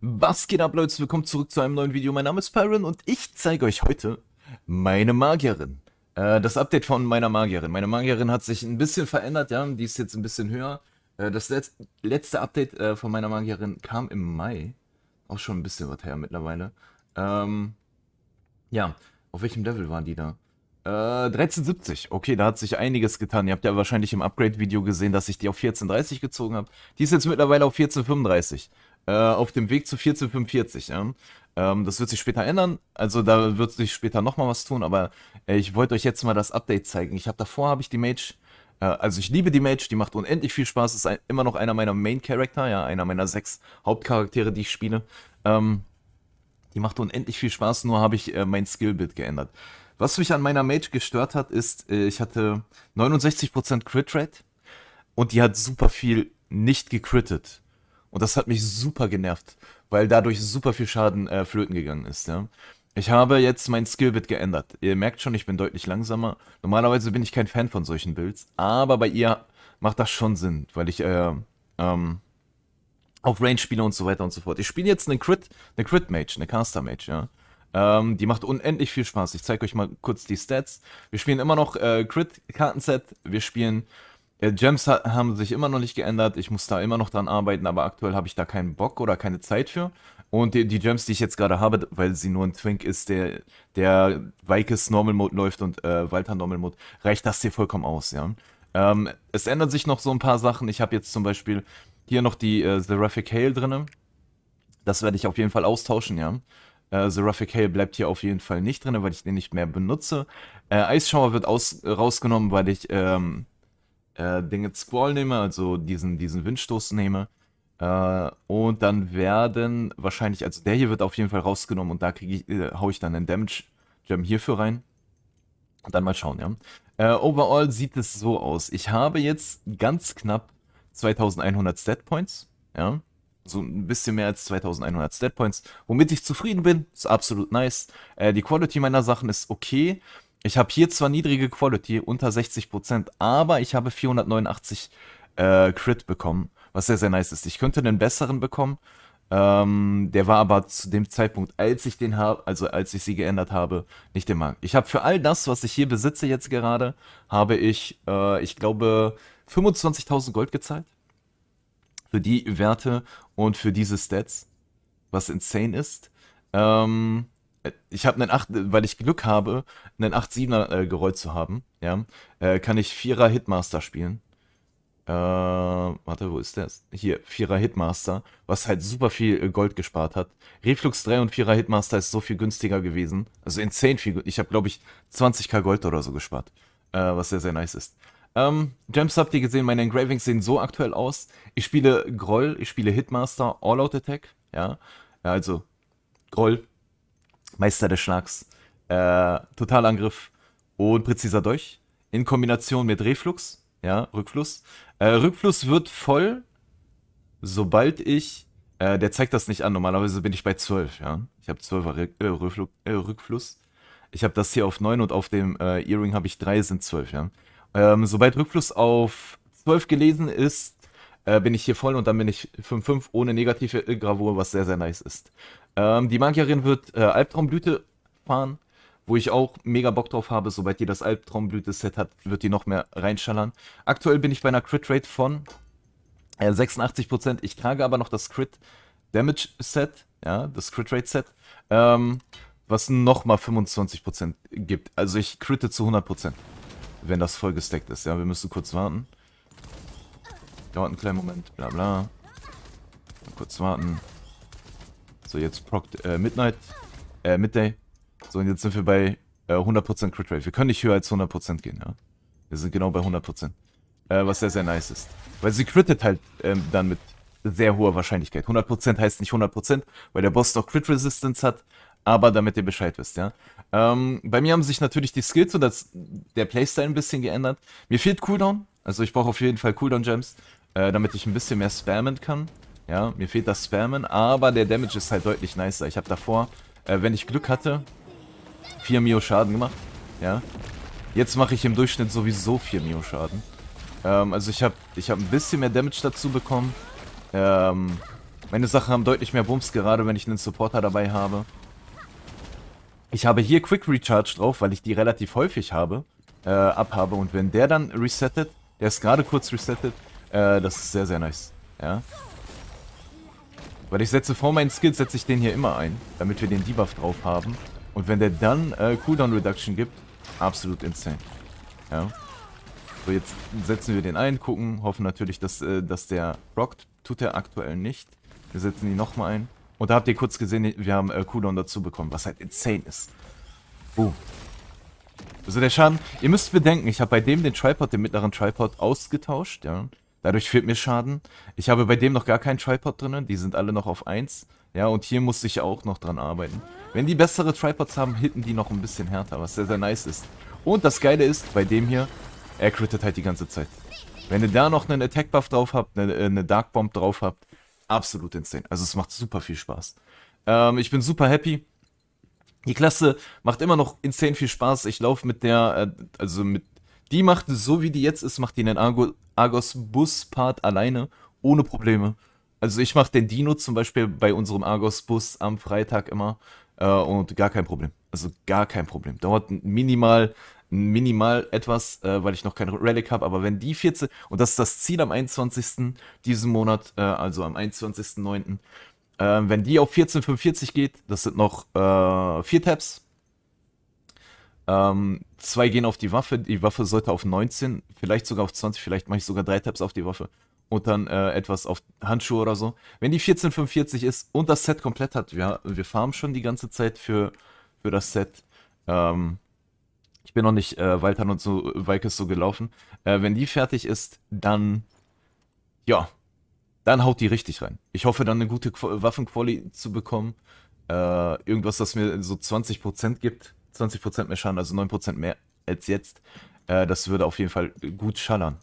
Was geht ab, Leute? Willkommen zurück zu einem neuen Video. Mein Name ist Pyron und ich zeige euch heute meine Magierin. Äh, das Update von meiner Magierin. Meine Magierin hat sich ein bisschen verändert, ja, die ist jetzt ein bisschen höher. Äh, das Letz letzte Update äh, von meiner Magierin kam im Mai. Auch schon ein bisschen was her mittlerweile. Ähm, ja, auf welchem Level waren die da? 1370. Äh, okay, da hat sich einiges getan. Ihr habt ja wahrscheinlich im Upgrade-Video gesehen, dass ich die auf 1430 gezogen habe. Die ist jetzt mittlerweile auf 1435. Äh, auf dem Weg zu 1445. Ja? Ähm, das wird sich später ändern. Also da wird sich später nochmal was tun, aber äh, ich wollte euch jetzt mal das Update zeigen. Ich habe davor, habe ich die Mage äh, also ich liebe die Mage, die macht unendlich viel Spaß, ist ein, immer noch einer meiner Main-Charakter, ja, einer meiner sechs Hauptcharaktere, die ich spiele. Ähm, die macht unendlich viel Spaß, nur habe ich äh, mein Skillbild geändert. Was mich an meiner Mage gestört hat, ist, äh, ich hatte 69% Crit-Rate und die hat super viel nicht gecrittet. Und das hat mich super genervt, weil dadurch super viel Schaden äh, flöten gegangen ist. Ja? Ich habe jetzt mein Skillbit geändert. Ihr merkt schon, ich bin deutlich langsamer. Normalerweise bin ich kein Fan von solchen Builds, aber bei ihr macht das schon Sinn, weil ich äh, ähm, auf Range spiele und so weiter und so fort. Ich spiele jetzt eine Crit, eine Crit Mage, eine Caster Mage, ja. Ähm, die macht unendlich viel Spaß. Ich zeige euch mal kurz die Stats. Wir spielen immer noch äh, Crit-Kartenset. Wir spielen äh, Gems haben sich immer noch nicht geändert. Ich muss da immer noch dran arbeiten, aber aktuell habe ich da keinen Bock oder keine Zeit für. Und die, die Gems, die ich jetzt gerade habe, weil sie nur ein Twink ist, der, der Vikes Normal Mode läuft und äh, Walter Normal Mode, reicht das hier vollkommen aus, ja. Ähm, es ändern sich noch so ein paar Sachen. Ich habe jetzt zum Beispiel hier noch die äh, Seraphic Hail drin. Das werde ich auf jeden Fall austauschen, ja. Äh, Seraphic Hail bleibt hier auf jeden Fall nicht drin, weil ich den nicht mehr benutze. Äh, Eisschauer wird aus rausgenommen, weil ich ähm, äh, Dinge Squall nehme, also diesen, diesen Windstoß nehme. Äh, und dann werden wahrscheinlich, also der hier wird auf jeden Fall rausgenommen und da kriege ich, äh, hau ich dann einen Damage Gem hierfür rein. Und dann mal schauen, ja. Äh, overall sieht es so aus. Ich habe jetzt ganz knapp 2100 Stat ja. So ein bisschen mehr als 2100 Stat womit ich zufrieden bin. Ist absolut nice. Äh, die Quality meiner Sachen ist okay. Ich habe hier zwar niedrige Quality, unter 60%, aber ich habe 489 äh, Crit bekommen, was sehr, sehr nice ist. Ich könnte einen besseren bekommen, ähm, der war aber zu dem Zeitpunkt, als ich den habe, also als ich sie geändert habe, nicht im Markt. Ich habe für all das, was ich hier besitze jetzt gerade, habe ich, äh, ich glaube, 25.000 Gold gezahlt. Für die Werte und für diese Stats, was insane ist. Ähm, ich habe einen 8, weil ich Glück habe, einen 8-7er äh, gerollt zu haben, ja, äh, kann ich 4er Hitmaster spielen. Äh, warte, wo ist der? Hier, 4er Hitmaster, was halt super viel äh, Gold gespart hat. Reflux 3 und 4er Hitmaster ist so viel günstiger gewesen. Also insane viel. Ich habe, glaube ich, 20k Gold oder so gespart. Äh, was sehr, sehr nice ist. Ähm, Gems habt ihr gesehen, meine Engravings sehen so aktuell aus. Ich spiele Groll, ich spiele Hitmaster, All-Out Attack, ja. Also, Groll, Meister des Schlags, äh, Totalangriff und präziser Dolch in Kombination mit Reflux, ja, Rückfluss. Äh, Rückfluss wird voll, sobald ich, äh, der zeigt das nicht an, normalerweise bin ich bei 12, ja. Ich habe 12er äh, äh, Rückfluss. Ich habe das hier auf 9 und auf dem äh, Earring habe ich 3, sind 12, ja. Ähm, sobald Rückfluss auf 12 gelesen ist, bin ich hier voll und dann bin ich 5-5 ohne negative Gravur, was sehr, sehr nice ist. Ähm, die Magierin wird äh, Albtraumblüte fahren, wo ich auch mega Bock drauf habe. Sobald ihr das Albtraumblüte-Set hat, wird die noch mehr reinschallern. Aktuell bin ich bei einer Crit-Rate von äh, 86%. Ich trage aber noch das Crit-Damage-Set, ja, das Crit-Rate-Set, ähm, was nochmal 25% gibt. Also ich critte zu 100%, wenn das voll gestackt ist. Ja, wir müssen kurz warten. Dauert einen kleinen Moment, bla bla. Mal kurz warten. So, jetzt Proc äh, Midnight. Äh, Midday. So, und jetzt sind wir bei äh, 100% Crit Rate. Wir können nicht höher als 100% gehen, ja. Wir sind genau bei 100%. Äh, was sehr, sehr nice ist. Weil sie crittet halt ähm, dann mit sehr hoher Wahrscheinlichkeit. 100% heißt nicht 100%, weil der Boss doch Crit Resistance hat, aber damit ihr Bescheid wisst, ja. Ähm, bei mir haben sich natürlich die Skills und das, der Playstyle ein bisschen geändert. Mir fehlt Cooldown, also ich brauche auf jeden Fall Cooldown-Gems, äh, damit ich ein bisschen mehr spammen kann. Ja, mir fehlt das Spammen, aber der Damage ist halt deutlich nicer. Ich habe davor, äh, wenn ich Glück hatte, 4 Mio Schaden gemacht. Ja, jetzt mache ich im Durchschnitt sowieso 4 Mio Schaden. Ähm, also ich habe ich hab ein bisschen mehr Damage dazu bekommen. Ähm, meine Sachen haben deutlich mehr Bums, gerade wenn ich einen Supporter dabei habe. Ich habe hier Quick Recharge drauf, weil ich die relativ häufig habe, äh, abhabe. Und wenn der dann resettet, der ist gerade kurz resettet, äh, das ist sehr, sehr nice. Ja. Weil ich setze vor meinen Skills, setze ich den hier immer ein, damit wir den Debuff drauf haben. Und wenn der dann äh, Cooldown Reduction gibt, absolut insane. Ja. So, jetzt setzen wir den ein, gucken, hoffen natürlich, dass, äh, dass der rockt. Tut er aktuell nicht. Wir setzen ihn nochmal ein. Und da habt ihr kurz gesehen, wir haben äh, Cooldown dazu bekommen, was halt insane ist. Boom. Also der Schaden, ihr müsst bedenken, ich habe bei dem den Tripod, den mittleren Tripod ausgetauscht, ja. Dadurch fehlt mir Schaden. Ich habe bei dem noch gar keinen Tripod drinnen. Die sind alle noch auf 1. Ja, und hier muss ich auch noch dran arbeiten. Wenn die bessere Tripods haben, hitten die noch ein bisschen härter, was sehr, sehr nice ist. Und das Geile ist, bei dem hier, er crittet halt die ganze Zeit. Wenn ihr da noch einen Attack Buff drauf habt, eine, äh, eine Dark Bomb drauf habt, absolut insane. Also es macht super viel Spaß. Ähm, ich bin super happy. Die Klasse macht immer noch insane viel Spaß. Ich laufe mit der, äh, also mit, die macht so wie die jetzt ist, macht die einen Argo Argos Bus-Part alleine ohne Probleme. Also ich mache den Dino zum Beispiel bei unserem Argos Bus am Freitag immer äh, und gar kein Problem. Also gar kein Problem. Dauert minimal minimal etwas, äh, weil ich noch kein Relic habe, aber wenn die 14, und das ist das Ziel am 21. diesen Monat, äh, also am 21.09., äh, wenn die auf 1445 geht, das sind noch äh, vier Tabs, ähm, zwei gehen auf die Waffe, die Waffe sollte auf 19, vielleicht sogar auf 20, vielleicht mache ich sogar drei Taps auf die Waffe und dann äh, etwas auf Handschuhe oder so. Wenn die 1445 ist und das Set komplett hat, wir, wir farmen schon die ganze Zeit für, für das Set. Ähm, ich bin noch nicht äh, Waltern und so Walkes so gelaufen. Äh, wenn die fertig ist, dann ja, dann haut die richtig rein. Ich hoffe dann eine gute Waffenqualität zu bekommen. Äh, irgendwas, das mir so 20% gibt. 20% mehr Schaden, also 9% mehr als jetzt. Äh, das würde auf jeden Fall gut schallern.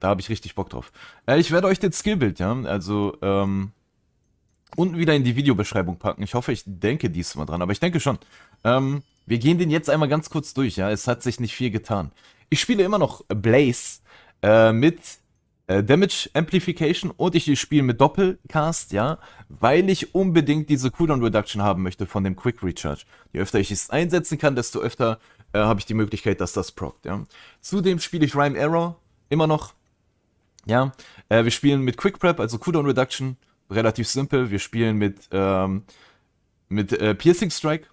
Da habe ich richtig Bock drauf. Äh, ich werde euch den Skillbild, ja, also ähm, unten wieder in die Videobeschreibung packen. Ich hoffe, ich denke diesmal dran, aber ich denke schon. Ähm, wir gehen den jetzt einmal ganz kurz durch, ja. Es hat sich nicht viel getan. Ich spiele immer noch Blaze äh, mit äh, Damage Amplification und ich spiele mit Doppelcast, ja, weil ich unbedingt diese Cooldown Reduction haben möchte von dem Quick Recharge. Je öfter ich es einsetzen kann, desto öfter äh, habe ich die Möglichkeit, dass das prockt, ja. Zudem spiele ich Rhyme Error immer noch, ja. Äh, wir spielen mit Quick Prep, also Cooldown Reduction, relativ simpel. Wir spielen mit, ähm, mit äh, Piercing Strike.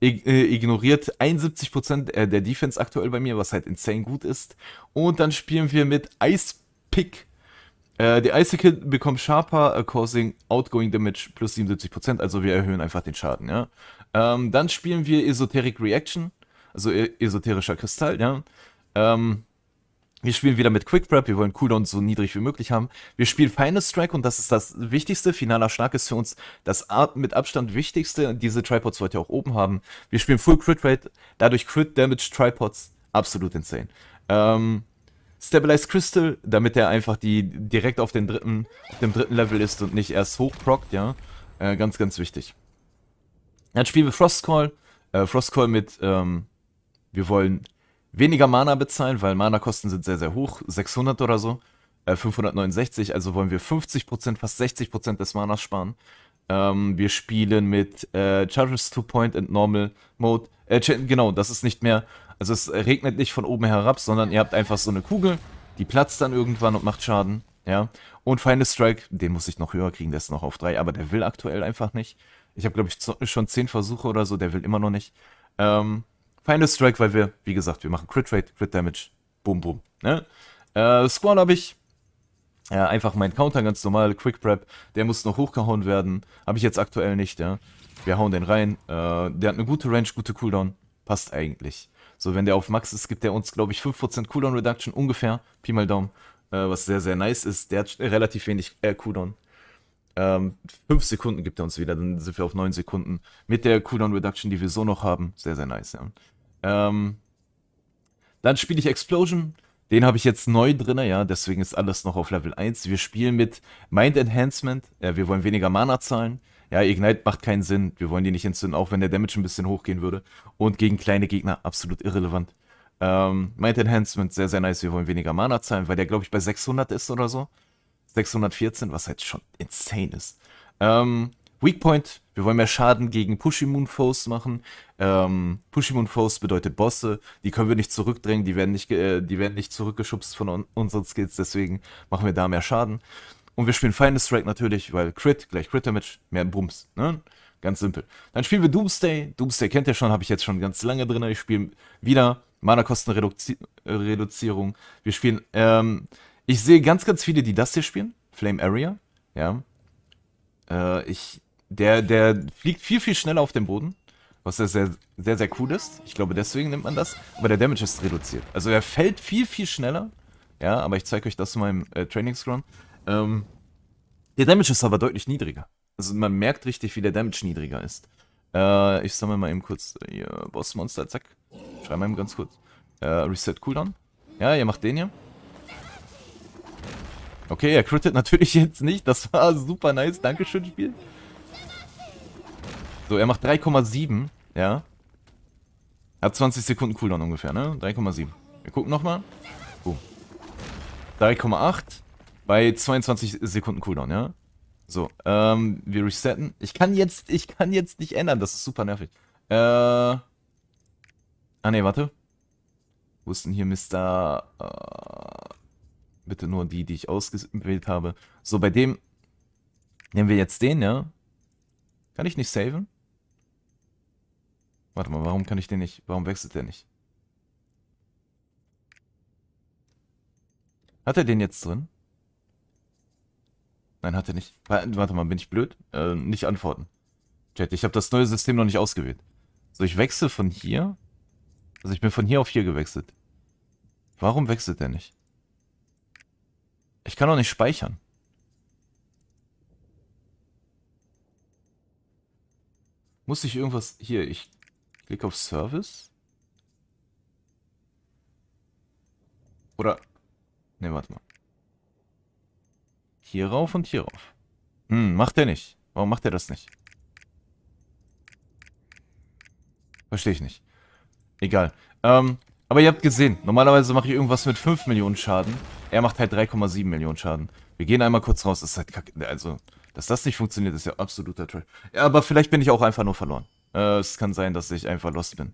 Äh, ignoriert 71% äh, der Defense aktuell bei mir, was halt insane gut ist. Und dann spielen wir mit Ice Pick. Äh, der Icicle bekommt Sharper, uh, äh, causing outgoing damage plus 77%, also wir erhöhen einfach den Schaden, ja. Ähm, dann spielen wir Esoteric Reaction, also e-, esoterischer Kristall, ja. Ähm, wir spielen wieder mit Quick Prep, wir wollen Cooldown so niedrig wie möglich haben. Wir spielen Final Strike und das ist das Wichtigste. Finaler Schlag ist für uns das mit Abstand Wichtigste. Diese Tripods wollt ihr auch oben haben. Wir spielen Full Crit Rate, dadurch Crit Damage Tripods, absolut insane. Ähm, Stabilize Crystal, damit er einfach die direkt auf, den dritten, auf dem dritten Level ist und nicht erst hochprockt, ja. Äh, ganz, ganz wichtig. Dann spielen wir Frostcall. Äh, Frostcall mit, ähm, wir wollen weniger Mana bezahlen, weil Mana-Kosten sind sehr, sehr hoch. 600 oder so. Äh, 569, also wollen wir 50%, fast 60% des Manas sparen. Ähm, wir spielen mit äh, Charges Two Point and Normal Mode. Äh, genau, das ist nicht mehr. Also es regnet nicht von oben herab, sondern ihr habt einfach so eine Kugel, die platzt dann irgendwann und macht Schaden. Ja. Und Final Strike, den muss ich noch höher kriegen, der ist noch auf 3, aber der will aktuell einfach nicht. Ich habe, glaube ich, schon 10 Versuche oder so, der will immer noch nicht. Ähm, Final Strike, weil wir, wie gesagt, wir machen Crit Rate, Crit Damage, boom, boom. Ne? Äh, Squall habe ich, ja, einfach mein Counter ganz normal, Quick Prep, der muss noch hochgehauen werden. Habe ich jetzt aktuell nicht, ja. Wir hauen den rein. Äh, der hat eine gute Range, gute Cooldown. Passt eigentlich. So, wenn der auf Max ist, gibt der uns, glaube ich, 5% Cooldown Reduction ungefähr. Pi mal Daumen. Äh, was sehr, sehr nice ist. Der hat relativ wenig äh, Cooldown. 5 ähm, Sekunden gibt er uns wieder, dann sind wir auf 9 Sekunden. Mit der Cooldown Reduction, die wir so noch haben. Sehr, sehr nice, ja. Ähm, dann spiele ich Explosion. Den habe ich jetzt neu drin, ja, deswegen ist alles noch auf Level 1. Wir spielen mit Mind Enhancement, ja, wir wollen weniger Mana zahlen. Ja, Ignite macht keinen Sinn, wir wollen die nicht entzünden, auch wenn der Damage ein bisschen hochgehen würde. Und gegen kleine Gegner absolut irrelevant. Ähm, Mind Enhancement, sehr, sehr nice, wir wollen weniger Mana zahlen, weil der, glaube ich, bei 600 ist oder so. 614, was halt schon insane ist. Ähm, Weakpoint, wir wollen mehr Schaden gegen Push-Immune-Foes machen. Ähm, Push-Immune-Foes bedeutet Bosse, die können wir nicht zurückdrängen, die werden nicht, äh, die werden nicht zurückgeschubst von un unseren Skills, deswegen machen wir da mehr Schaden. Und wir spielen Final Strike natürlich, weil Crit gleich Crit Damage, mehr Bums. Ne? Ganz simpel. Dann spielen wir Doomsday. Doomsday kennt ihr schon, habe ich jetzt schon ganz lange drin. Ich spiele wieder Mana-Kostenreduzierung. Äh, wir spielen, ähm, ich sehe ganz, ganz viele, die das hier spielen. Flame Area, ja. Äh, ich der, der fliegt viel, viel schneller auf den Boden, was sehr, sehr, sehr, sehr cool ist. Ich glaube, deswegen nimmt man das. Aber der Damage ist reduziert. Also er fällt viel, viel schneller. Ja, aber ich zeige euch das in meinem äh, Trainingsground. Ähm, der Damage ist aber deutlich niedriger. Also man merkt richtig, wie der Damage niedriger ist. Äh, ich sammle mal eben kurz äh, hier Bossmonster, zack. Schreibe mal eben ganz kurz. Äh, Reset Cooldown. Ja, ihr macht den hier. Okay, er crittet natürlich jetzt nicht. Das war super nice. Dankeschön, Spiel. So, er macht 3,7, ja. Hat 20 Sekunden Cooldown ungefähr, ne? 3,7. Wir gucken nochmal. Oh. 3,8 bei 22 Sekunden Cooldown, ja? So, ähm, wir resetten. Ich kann jetzt, ich kann jetzt nicht ändern, das ist super nervig. Äh, ah ne, warte. Wo ist denn hier Mr. Äh, bitte nur die, die ich ausgewählt habe. So, bei dem nehmen wir jetzt den, ja? Kann ich nicht saven? Warte mal, warum kann ich den nicht? Warum wechselt der nicht? Hat er den jetzt drin? Nein, hat er nicht. Warte mal, bin ich blöd? Äh, nicht antworten. Chat, ich habe das neue System noch nicht ausgewählt. So, ich wechsle von hier. Also ich bin von hier auf hier gewechselt. Warum wechselt er nicht? Ich kann doch nicht speichern. Muss ich irgendwas... Hier, ich Klick auf Service. Oder... Ne, warte mal. Hier rauf und hier rauf. Hm, macht der nicht. Warum macht er das nicht? Verstehe ich nicht. Egal. Ähm, aber ihr habt gesehen, normalerweise mache ich irgendwas mit 5 Millionen Schaden. Er macht halt 3,7 Millionen Schaden. Wir gehen einmal kurz raus. Das ist halt kacke. Also, dass das nicht funktioniert, ist ja absoluter Trash. Ja, aber vielleicht bin ich auch einfach nur verloren. Äh, es kann sein, dass ich einfach lost bin.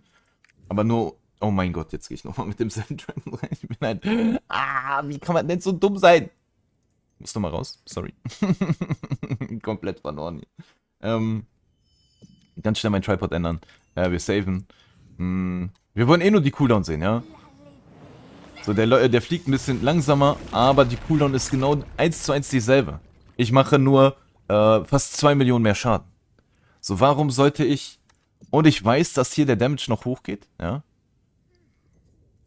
Aber nur. Oh mein Gott, jetzt gehe ich nochmal mit dem Sand rein. Ich bin halt. Ah, wie kann man denn so dumm sein? Musst du mal raus? Sorry. Komplett verloren. Ähm, ganz schnell mein Tripod ändern. Ja, wir saven. Hm, wir wollen eh nur die Cooldown sehen, ja? So, der, der fliegt ein bisschen langsamer, aber die Cooldown ist genau 1 zu 1 dieselbe. Ich mache nur äh, fast 2 Millionen mehr Schaden. So, warum sollte ich und ich weiß, dass hier der Damage noch hochgeht, ja.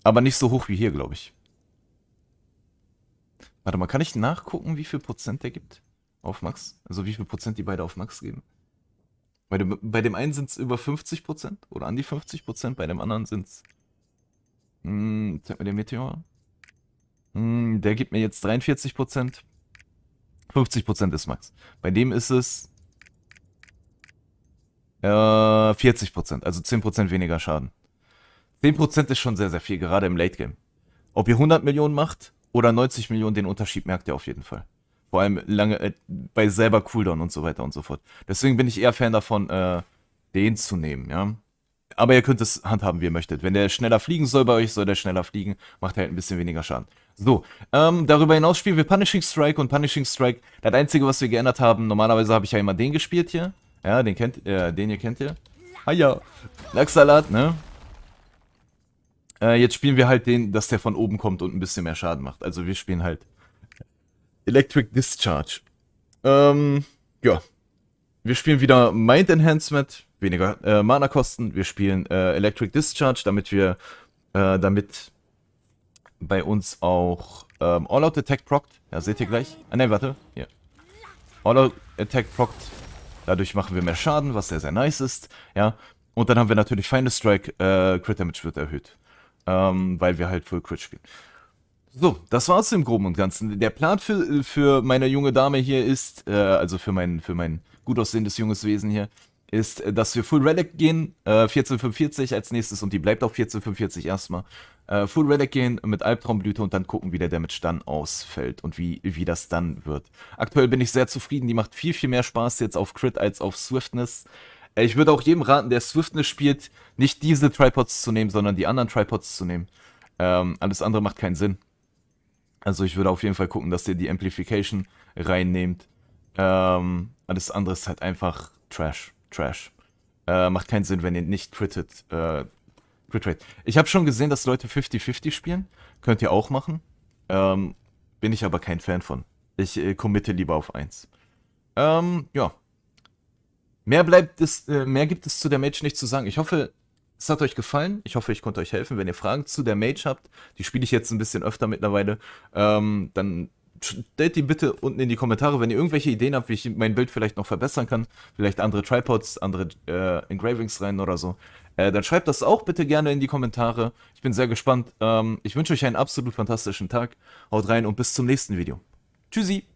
Aber nicht so hoch wie hier, glaube ich. Warte mal, kann ich nachgucken, wie viel Prozent der gibt auf Max? Also wie viel Prozent die beide auf Max geben? Bei dem, bei dem einen sind es über 50 Prozent oder an die 50 Prozent, bei dem anderen sind es... Hm, zeig mir den Meteor. Hm, der gibt mir jetzt 43 Prozent. 50 Prozent ist Max. Bei dem ist es äh, 40 Prozent, also 10 Prozent weniger Schaden. 10 Prozent ist schon sehr, sehr viel, gerade im Late Game. Ob ihr 100 Millionen macht oder 90 Millionen, den Unterschied merkt ihr auf jeden Fall. Vor allem lange äh, bei selber Cooldown und so weiter und so fort. Deswegen bin ich eher Fan davon, äh, den zu nehmen, ja. Aber ihr könnt es handhaben, wie ihr möchtet. Wenn der schneller fliegen soll bei euch, soll der schneller fliegen. Macht halt ein bisschen weniger Schaden. So, ähm, darüber hinaus spielen wir Punishing Strike und Punishing Strike, das einzige, was wir geändert haben, normalerweise habe ich ja immer den gespielt hier. Ja, den kennt, äh, den ihr kennt ihr. Ah ja, Lachsalat, ne? Äh, jetzt spielen wir halt den, dass der von oben kommt und ein bisschen mehr Schaden macht. Also wir spielen halt Electric Discharge. Ähm, ja. Wir spielen wieder Mind Enhancement, weniger äh, Mana-Kosten. Wir spielen äh, Electric Discharge, damit wir, äh, damit bei uns auch ähm, All-Out Attack proct. Ja, seht ihr gleich. Ah, ne, warte. Hier. All-Out Attack proct Dadurch machen wir mehr Schaden, was sehr, sehr nice ist. Ja, und dann haben wir natürlich Feinde Strike, äh, Crit Damage wird erhöht. Ähm, weil wir halt Full Crit spielen. So, das war's im Groben und Ganzen. Der Plan für, für meine junge Dame hier ist, äh, also für mein, für mein gut aussehendes junges Wesen hier, ist, äh, dass wir Full Relic gehen, äh, 1445 als nächstes und die bleibt auf 1445 erstmal. Äh, Full Relic gehen mit Albtraumblüte und dann gucken, wie der Damage dann ausfällt und wie, wie das dann wird. Aktuell bin ich sehr zufrieden. Die macht viel, viel mehr Spaß jetzt auf Crit als auf Swiftness. Äh, ich würde auch jedem raten, der Swiftness spielt, nicht diese Tripods zu nehmen, sondern die anderen Tripods zu nehmen. Ähm, alles andere macht keinen Sinn. Also ich würde auf jeden Fall gucken, dass ihr die Amplification reinnehmt. Ähm, alles andere ist halt einfach Trash. Trash. Äh, macht keinen Sinn, wenn ihr nicht crittet. Äh, Crit Ich habe schon gesehen, dass Leute 50-50 spielen. Könnt ihr auch machen. Ähm, bin ich aber kein Fan von. Ich äh, committe lieber auf 1. Ähm, ja. Mehr bleibt es, äh, mehr gibt es zu der Mage nicht zu sagen. Ich hoffe, es hat euch gefallen. Ich hoffe, ich konnte euch helfen. Wenn ihr Fragen zu der Mage habt, die spiele ich jetzt ein bisschen öfter mittlerweile, ähm, dann stellt die bitte unten in die Kommentare, wenn ihr irgendwelche Ideen habt, wie ich mein Bild vielleicht noch verbessern kann. Vielleicht andere Tripods, andere äh, Engravings rein oder so. Äh, dann schreibt das auch bitte gerne in die Kommentare. Ich bin sehr gespannt. Ähm, ich wünsche euch einen absolut fantastischen Tag. Haut rein und bis zum nächsten Video. Tschüssi!